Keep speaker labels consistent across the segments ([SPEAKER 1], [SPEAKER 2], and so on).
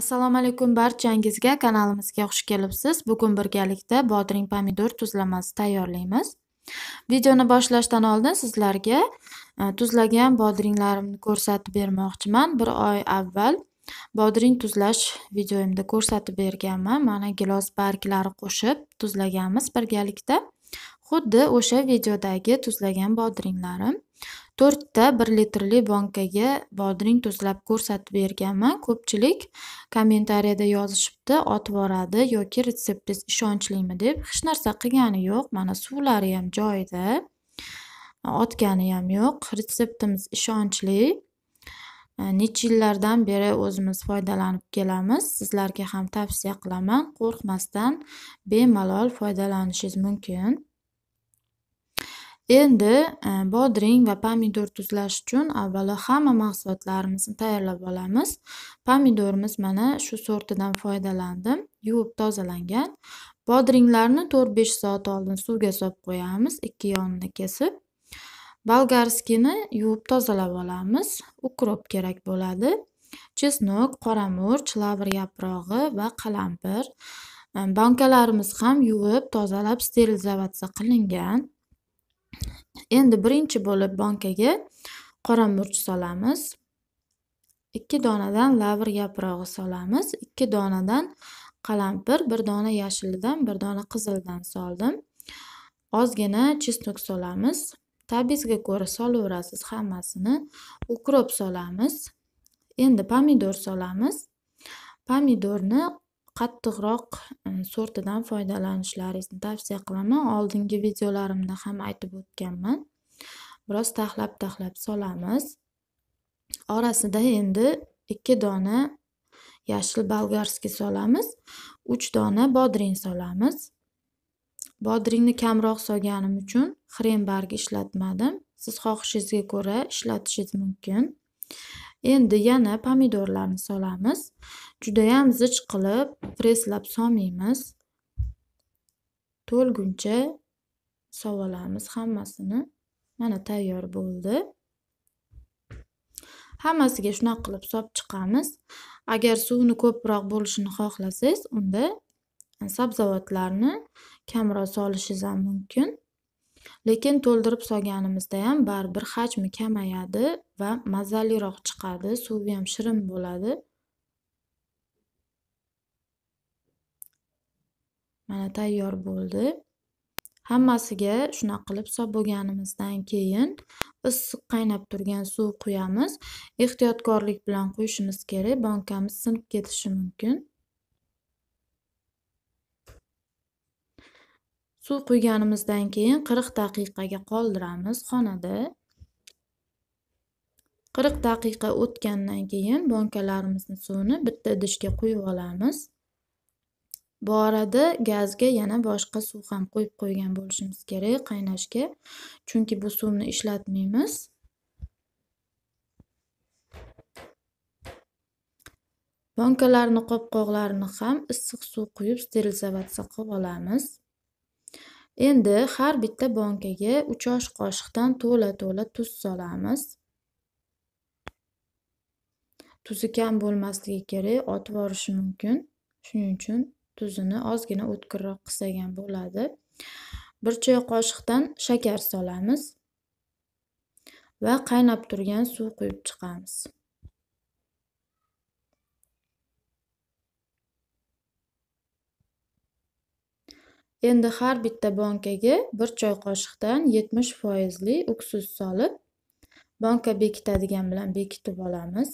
[SPEAKER 1] assalomu alaykum barchangizga kanalimizga xush kelibsiz bugun birgalikda bodring pomidor tuzlamasi tayyorlaymiz videoni boshlashdan oldin sizlarga e, tuzlagan bodringlarimni ko'rsatib bermoqchiman bir oy avval bodring tuzlash videomda ko'rsatib berganman mana gilos barglari qo'shib tuzlaganmiz birgalikda xuddi o'sha videodagi tuzlagan bodringlarim to'rtta bir litrli bankaga bodring tuzlab ko'rsatib berganman ko'pchilik kommentariyada yozishibdi yuboradi yoki retseptingiz ishonchlimi deb hech narsa qilgani yo'q mana suvlari ham joyida otgani ham yo'q retseptimiz ishonchli e, necha yillardan beri o'zimiz foydalanib kelamiz sizlarga ham tavsiya qilaman qo'rqmasdan bemalol foydalanishingiz mumkin Endi e, bodring va pomidor tuzlash uchun avvalo hamma mahsulotlarimizni tayyorlab olamiz. Pomidorimiz mana shu sortidan foydalandim. Yuvib tozalangan. Bodringlarni 4-5 soat oldin suvga solib qo'yamiz, ikki yonini kesib. Bolgarskini yuvib tozalab olamiz. Ukrop kerak bo'ladi. Chesnok, qora murch, lavr yaprog'i va qalampir. E, bankalarimiz ham yuvib, tozalab, sterilizatsiya qilingan. Endi birinchi bo'lib bonkaga qora murch solamiz. 2 donadan lavr yaprog'i solamiz. 2 donadan qalampir, 1 dona yashilidan, 1 dona qizildan soldim. Ozgina chesnok solamiz. Tabizga ko'ra solaverasiz hammasini. Ukrop solamiz. Endi pomidor solamiz. Pomidorni qattiqroq sortidan foydalanishlaringizni tavsiya qilaman oldingi videolarimda ham aytib o'tganman biroz taxlab taxlab solamiz orasida endi ikki dona yashil bolgarskiy solamiz uch dona bodring solamiz bodringni kamroq solganim uchun bargi ishlatmadim siz xohishingizga ko'ra ishlatishingiz mumkin endi yana pomidorlarni solamiz Juda ham zich qilib preslab solmaymiz to'lguncha sovolamiz hammasini mana tayyor bo'ldi hammasiga shunaq qilib sop chiqamiz agar suvni ko'proq bo'lishini xohlasangiz unda sabzavotlarni kamroq solishingiz ham mumkin lekin to'ldirib solganimizda ham baribir hajmi kamayadi va mazaliroq chiqadi suvi ham shirin bo'ladi mana tayyor bo'ldi hammasiga shunaqa qilib solib bo'lganimizdan keyin issiq qaynab turgan suv quyamiz ehtiyotkorlik bilan quyishimiz kerak bankamiz sinib ketishi mumkin Suv quyganimizdan keyin 40 daqiqaga qoldiramiz xonada. 40 daqiqa o'tgandan keyin bonkalarimizni suvini bitta idishga quyib olamiz. Bu orada gazga yana boshqa suv ham qo'yib qo'ygan bo'lishimiz kerak qaynashga. Chunki bu suvni ishlatmaymiz. Bonkalarni qopqoqlarini ham issiq suv quyib sterilizatsiya qilib olamiz. endi har bitta bankaga 3 osh qoshiqdan to'la to'la tuz solamiz tuzi kam bo'lmasligi kerak otib yuborishi mumkin shuning uchun tuzini ozgina o'tkirroq qilsak bo'ladi 1 choy qoshiqdan shakar solamiz va qaynab turgan suv quyib chiqamiz Endi har bitta bankaga 1 choy qoshiqdan 70 foizli uksuz solib, banka bekitadigan bilan bekitib olamiz.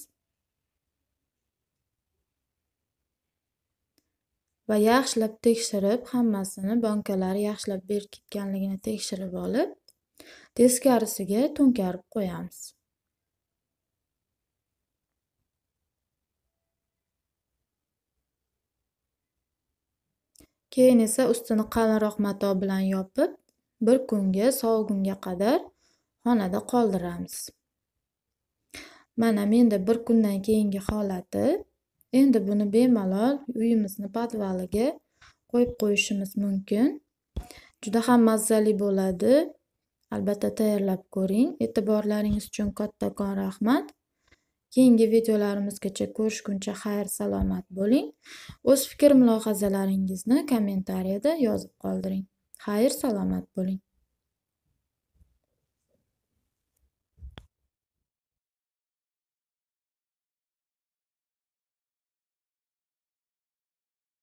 [SPEAKER 1] Va yaxshilab tekshirib, hammasini bankalar yaxshilab berkitganligini tekshirib olib, teskarisiga to'nkarib qo'yamiz. keyin esa ustini qalinroq mato bilan yopib bir kunga sovigunga qadar xonada qoldiramiz mana menda bir kundan keyingi holati endi buni bemalol uyimizni podvaliga qo'yib qo'yishimiz mumkin juda ham mazali bo'ladi albatta tayyorlab ko'ring e'tiborlaringiz uchun kattakon rahmat Keyingi videolarimizgacha ko'rishguncha xayr salomat bo'ling. O'z fikr mulohazalaringizni kommentariyada yozib qoldiring. Xayr salomat bo'ling.